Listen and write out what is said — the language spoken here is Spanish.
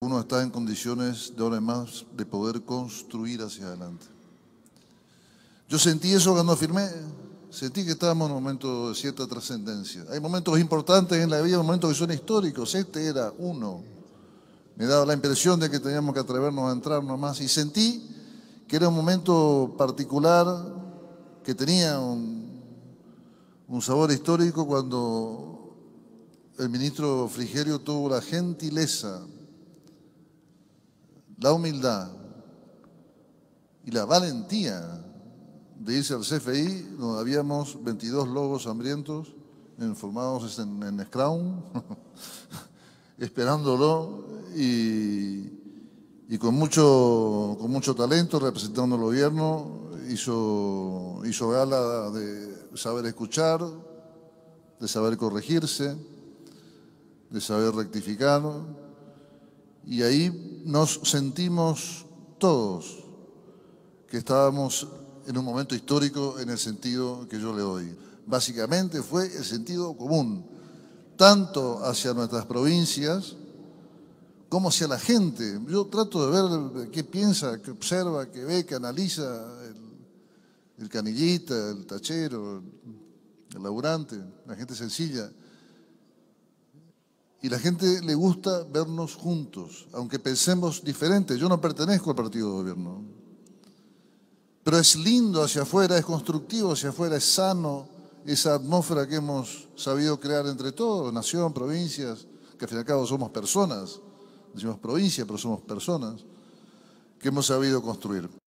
uno está en condiciones de ahora en más de poder construir hacia adelante. Yo sentí eso cuando afirmé, sentí que estábamos en un momento de cierta trascendencia. Hay momentos importantes en la vida, momentos que son históricos, este era uno. Me daba la impresión de que teníamos que atrevernos a entrar nomás y sentí que era un momento particular que tenía un, un sabor histórico cuando el ministro Frigerio tuvo la gentileza la humildad y la valentía de irse al CFI, donde habíamos 22 lobos hambrientos formados en, en Scrum, esperándolo y, con, mucho, con mucho talento, representando al gobierno, hizo, hizo gala de saber escuchar, de saber corregirse, de saber rectificar. Y ahí nos sentimos todos que estábamos en un momento histórico en el sentido que yo le doy. Básicamente fue el sentido común, tanto hacia nuestras provincias como hacia la gente. Yo trato de ver qué piensa, qué observa, qué ve, qué analiza el, el canillita, el tachero, el laburante, la gente sencilla. Y la gente le gusta vernos juntos, aunque pensemos diferente. Yo no pertenezco al partido de gobierno. Pero es lindo hacia afuera, es constructivo hacia afuera, es sano esa atmósfera que hemos sabido crear entre todos, nación, provincias, que al fin y al cabo somos personas, decimos provincia, pero somos personas, que hemos sabido construir.